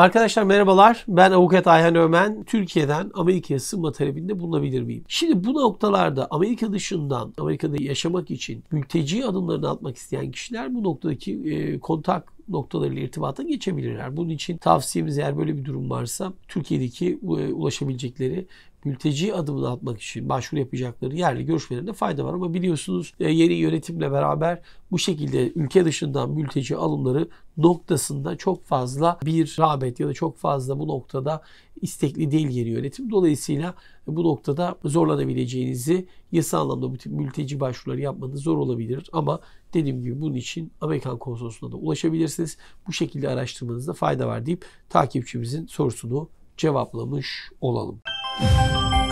Arkadaşlar merhabalar. Ben avukat Ayhan Ömen. Türkiye'den Amerika'ya sığınma talebinde bulunabilir miyim? Şimdi bu noktalarda Amerika dışından Amerika'da yaşamak için mülteci adımlarını atmak isteyen kişiler bu noktadaki e, kontak noktalarıyla irtibata geçebilirler. Bunun için tavsiyemiz eğer böyle bir durum varsa Türkiye'deki e, ulaşabilecekleri mülteci adımını atmak için başvuru yapacakları yerli görüşmelerinde fayda var. Ama biliyorsunuz e, yeni yönetimle beraber bu şekilde ülke dışından mülteci alımları noktasında çok fazla bir rağbet ya da çok fazla bu noktada istekli değil yeni yönetim. Dolayısıyla bu noktada zorlanabileceğinizi yasa anlamda bu tip mülteci başvuruları yapmanız zor olabilir. Ama dediğim gibi bunun için Amerikan konsolosluğuna da ulaşabilirsiniz. Bu şekilde araştırmanızda fayda var deyip takipçimizin sorusunu cevaplamış olalım. Müzik